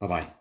Bye bye.